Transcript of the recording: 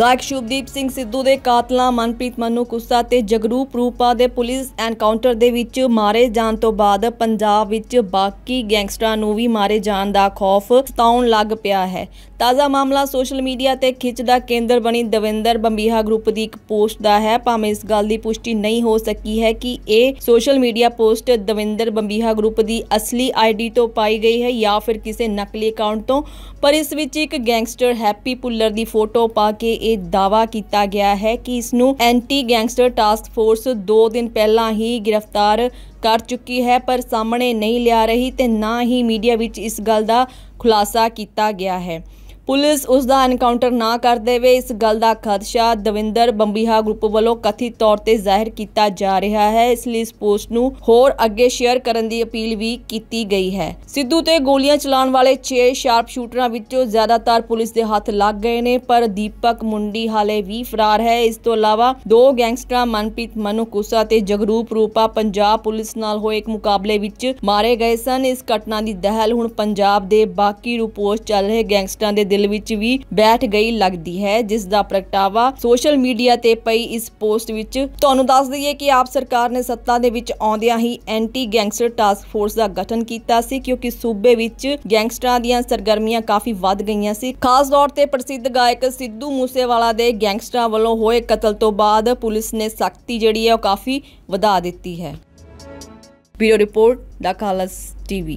ਗਾਇਕ ਸ਼ੁਭਦੀਪ ਸਿੰਘ ਸਿੱਧੂ ਦੇ ਕਾਤਲਾਂ ਮਨਪ੍ਰੀਤ ਮੰਨੂ ਕੁੱਸਾ ਤੇ ਜਗਰੂਪ ਰੂਪਾ ਦੇ ਪੁਲਿਸ ਐਨਕਾਊਂਟਰ ਦੇ ਵਿੱਚ ਮਾਰੇ ਜਾਣ ਤੋਂ ਬਾਅਦ ਪੰਜਾਬ ਵਿੱਚ ਬਾਕੀ ਗੈਂਗਸਟਰਾਂ ਨੂੰ ਵੀ ਮਾਰੇ ਜਾਣ ਦਾ ਖੌਫ ਸਤਾਉਣ ਲੱਗ ਪਿਆ ਹੈ ਤਾਜ਼ਾ ਮਾਮਲਾ ਸੋਸ਼ਲ ਮੀਡੀਆ ਤੇ ਖਿੱਚ ਦਾ ਕੇਂਦਰ ਬਣੀ ਦਵਿੰਦਰ ਬੰਬੀਹਾ ਗਰੁੱਪ ਦੀ ਇੱਕ ਪੋਸਟ ਦਾ ਹੈ ਭਾਵੇਂ ਇਸ ਗੱਲ ਦੀ ਪੁਸ਼ਟੀ ਨਹੀਂ ਹੋ ਸਕੀ ਹੈ ਕਿ ਇਹ social media post Davinder Bambiha group ਦੀ ਅਸਲੀ ਆਈਡੀ ਤੋਂ ਪਾਈ ਗਈ ਹੈ ਜਾਂ ਫਿਰ ਕਿਸੇ ਨਕਲੀ ਅਕਾਊਂਟ ਤੋਂ ਪਰ ਇਸ ਵਿੱਚ ਇੱਕ ਗੈਂਗਸਟਰ ਹੈਪੀ ਪੁੱਲਰ ਦੀ ਫੋਟੋ ਪਾ ਕੇ ਇਹ ਦਾਵਾ ਕੀਤਾ ਗਿਆ ਹੈ ਕਿ ਇਸ ਨੂੰ ਐਂਟੀ ਗੈਂਗਸਟਰ ਟਾਸਕ ਫੋਰਸ 2 ਦਿਨ ਪਹਿਲਾਂ ਹੀ ਗ੍ਰਿਫਤਾਰ ਕਰ ਚੁੱਕੀ ਹੈ ਪਰ ਸਾਹਮਣੇ ਨਹੀਂ ਲਿਆ ਰਹੀ ਤੇ ਨਾ ਹੀ ਮੀਡੀਆ ਵਿੱਚ ਇਸ ਗੱਲ ਦਾ ਖੁਲਾਸਾ ਕੀਤਾ ਗਿਆ ਹੈ ਪੁਲਿਸ ਉਸ ਦਾ ਐਨਕਾਊਂਟਰ ਨਾ ਕਰ ਦੇਵੇ ਇਸ ਗੱਲ ਦਾ ਖਦਸ਼ਾ ਦਵਿੰਦਰ ਬੰਬੀਹਾ ਗਰੁੱਪ ਵੱਲੋਂ ਕਥਿਤ ਤੌਰ ਤੇ ਜ਼ਾਹਿਰ ਕੀਤਾ ਜਾ ਰਿਹਾ ਹੈ ਇਸ ਲਈ ਇਸ ਪੋਸਟ ਨੂੰ ਹੋਰ ਅੱਗੇ ਸ਼ੇਅਰ ਕਰਨ ਦੀ ਅਪੀਲ ਵੀ ਕੀਤੀ ਗਈ ਹੈ ਸਿੱਧੂ ਤੇ ਗੋਲੀਆਂ ਚਲਾਉਣ ਵਾਲੇ 6 ਸ਼ਾਰਪ ਸ਼ੂਟਰਾਂ ਵਿੱਚੋਂ ਜ਼ਿਆਦਾਤਰ ਪੁਲਿਸ ਦੇ ਹੱਥ ਲੱਗ ਗਏ ਨੇ ਪਰ ਦੀਪਕ ਮੁੰਡੀ ਹਾਲੇ ਵੀ ਫਰਾਰ ਹੈ ਇਸ ਤੋਂ ਇਲਾਵਾ ਦੋ ਗੈਂਗਸਟਰਾਂ ਮਨਪ੍ਰੀਤ ਮਨੂਕੁਸਾ ਤੇ ਜਗਰੂਪ ਰੂਪਾ ਪੰਜਾਬ ਪੁਲਿਸ ਨਾਲ ਹੋਏ ਇੱਕ ਮੁਕਾਬਲੇ ਵਿੱਚ ਮਾਰੇ ਗਏ ਸਨ ਇਸ ਘਟਨਾ ਦੀ ਦਹਿਲ ਹੁਣ ਪੰਜਾਬ ਦੇ ਬਾਕੀ ਰੂਪੋਸ਼ ਚੱਲ ਰਹੇ ਗੈਂਗਸਟਰਾਂ ਦੇ ਦਿਲ ਵਿੱਚ ਵੀ ਬੈਠ ਗਈ ਲੱਗਦੀ ਹੈ ਜਿਸ ਦਾ ਪ੍ਰਗਟਾਵਾ ਸੋਸ਼ਲ ਮੀਡੀਆ ਤੇ ਪਈ ਇਸ ਪੋਸਟ ਵਿੱਚ ਤੁਹਾਨੂੰ ਦੱਸ ਦਈਏ ਕਿ ਆਪ ਸਰਕਾਰ ਨੇ ਸੱਤਾ ਦੇ ਵਿੱਚ ਆਉਂਦਿਆਂ ਹੀ ਐਂਟੀ ਗੈਂਗਸਟਰ ਟਾਸਕ ਫੋਰਸ ਦਾ ਗਠਨ ਕੀਤਾ ਸੀ ਕਿਉਂਕਿ ਸੂਬੇ ਵਿੱਚ ਗੈਂਗਸਟਰਾਂ ਦੀਆਂ ਸਰਗਰਮੀਆਂ ਕਾਫੀ ਵੱਧ ਗਈਆਂ ਸੀ ਖਾਸ ਤੌਰ ਤੇ ਪ੍ਰਸਿੱਧ ਗਾਇਕ ਸਿੱਧੂ ਮੂਸੇਵਾਲਾ ਦੇ ਗੈਂਗਸਟਰਾਂ ਵੱਲੋਂ ਹੋਏ ਕਤਲ ਤੋਂ ਬਾਅਦ ਪੁਲਿਸ ਨੇ ਸਖਤੀ ਜਿਹੜੀ ਹੈ ਉਹ ਕਾਫੀ ਵਧਾ ਦਿੱਤੀ ਹੈ ਬਿਊਰੋ ਰਿਪੋਰਟ ਦਾ ਕਾਲਸ ਟੀਵੀ